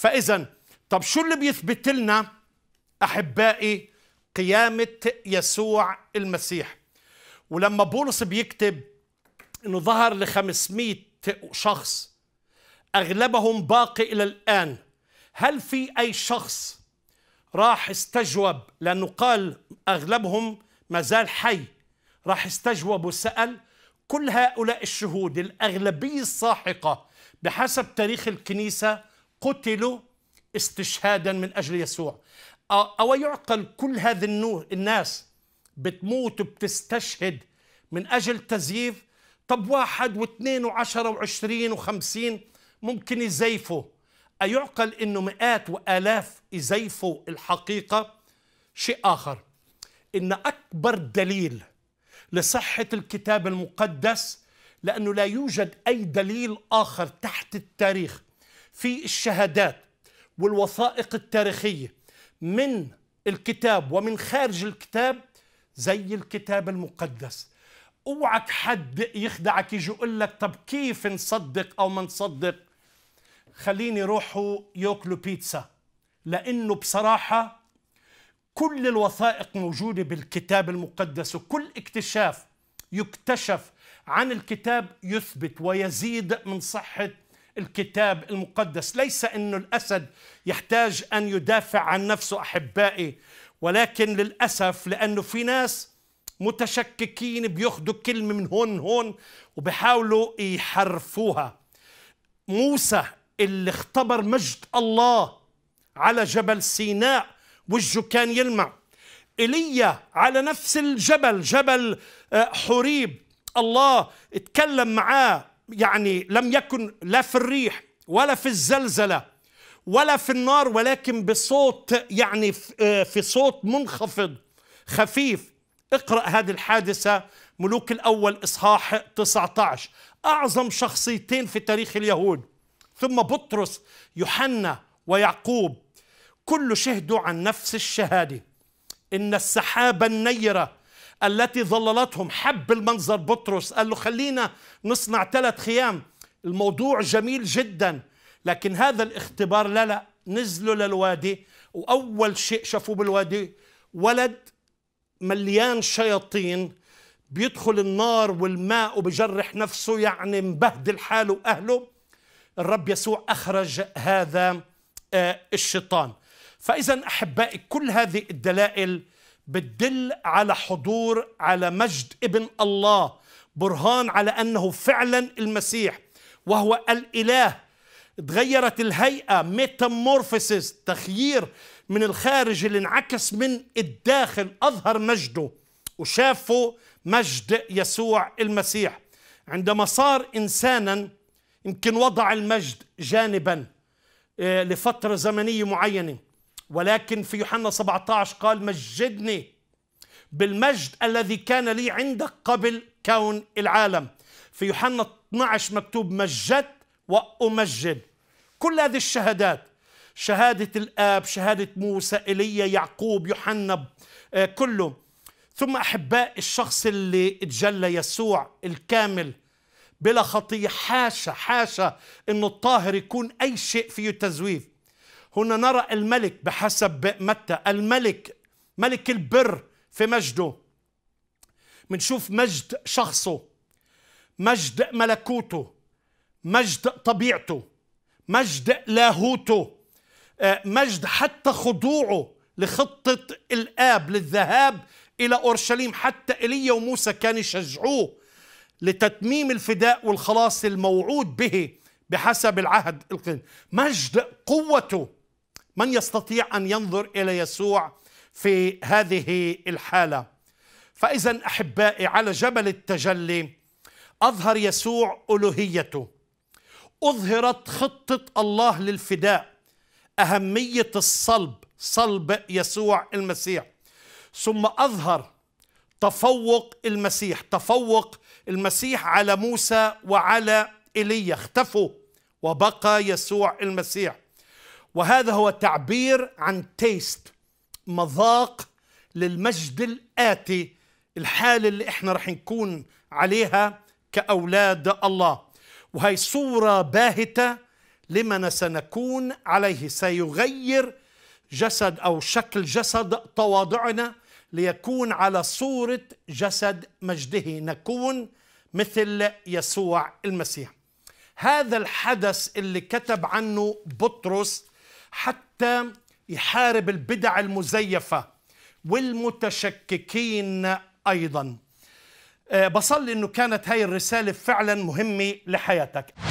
فاذا طب شو اللي بيثبت لنا احبائي قيامه يسوع المسيح ولما بولس بيكتب انه ظهر ل 500 شخص اغلبهم باقي الى الان هل في اي شخص راح استجوب لانه قال اغلبهم ما زال حي راح استجوب وسال كل هؤلاء الشهود الاغلبيه الساحقه بحسب تاريخ الكنيسه قتلوا استشهادا من أجل يسوع أو يعقل كل هذه الناس بتموت وبتستشهد من أجل تزييف طب واحد واثنين وعشرة وعشرين وخمسين ممكن يزيفوا أيعقل أنه مئات وآلاف يزيفوا الحقيقة شيء آخر إن أكبر دليل لصحة الكتاب المقدس لأنه لا يوجد أي دليل آخر تحت التاريخ في الشهادات والوثائق التاريخية من الكتاب ومن خارج الكتاب زي الكتاب المقدس اوعك حد يخدعك يجي يقول لك طب كيف نصدق او ما نصدق خليني يروحوا ياكلوا بيتزا لانه بصراحه كل الوثائق موجوده بالكتاب المقدس وكل اكتشاف يكتشف عن الكتاب يثبت ويزيد من صحه الكتاب المقدس ليس انه الاسد يحتاج ان يدافع عن نفسه احبائي ولكن للاسف لانه في ناس متشككين بياخذوا كلمه من هون هون وبيحاولوا يحرفوها موسى اللي اختبر مجد الله على جبل سيناء وجهه كان يلمع ايليا على نفس الجبل جبل آه، حريب الله اتكلم معاه يعني لم يكن لا في الريح ولا في الزلزله ولا في النار ولكن بصوت يعني آه، في صوت منخفض خفيف اقرا هذه الحادثه ملوك الاول اصحاح 19 اعظم شخصيتين في تاريخ اليهود ثم بطرس يوحنا ويعقوب كل شهدوا عن نفس الشهاده ان السحابه النيره التي ظللتهم حب المنظر بطرس قال له خلينا نصنع ثلاث خيام الموضوع جميل جدا لكن هذا الاختبار لا لا نزلوا للوادي وأول شيء شافوه بالوادي ولد مليان شياطين بيدخل النار والماء وبجرح نفسه يعني مبهدل حاله وأهله الرب يسوع أخرج هذا آه، الشيطان فإذا أحبائي كل هذه الدلائل بتدل على حضور على مجد ابن الله برهان على انه فعلا المسيح وهو الاله تغيرت الهيئه ميتامورفيسيس تغيير من الخارج اللي انعكس من الداخل اظهر مجده وشافوا مجد يسوع المسيح عندما صار انسانا يمكن وضع المجد جانبا آه، لفتره زمنيه معينه ولكن في يوحنا 17 قال مجدني بالمجد الذي كان لي عندك قبل كون العالم في يوحنا 12 مكتوب مجدت وأمجد كل هذه الشهادات شهادة الآب شهادة موسى إيليا يعقوب يوحنا آه، كله ثم أحباء الشخص اللي اتجلى يسوع الكامل بلا خطية حاشا حاشا أنه الطاهر يكون أي شيء فيه تزويف هنا نرى الملك بحسب متى الملك ملك البر في مجده منشوف مجد شخصه مجد ملكوته مجد طبيعته مجد لاهوته آه، مجد حتى خضوعه لخطة الآب للذهاب إلى أورشليم حتى إيليا وموسى كان يشجعوه لتتميم الفداء والخلاص الموعود به بحسب العهد القديم مجد قوته من يستطيع ان ينظر الى يسوع في هذه الحاله فاذا احبائي على جبل التجلي اظهر يسوع الوهيته اظهرت خطه الله للفداء اهميه الصلب صلب يسوع المسيح ثم اظهر تفوق المسيح تفوق المسيح على موسى وعلى ايليا اختفوا وبقى يسوع المسيح وهذا هو تعبير عن تيست مذاق للمجد الآتي الحالة اللي احنا رح نكون عليها كأولاد الله وهي صورة باهتة لمن سنكون عليه سيغير جسد أو شكل جسد تواضعنا ليكون على صورة جسد مجده نكون مثل يسوع المسيح هذا الحدث اللي كتب عنه بطرس حتى يحارب البدع المزيفة والمتشككين أيضا آه، بصلي أنه كانت هاي الرسالة فعلا مهمة لحياتك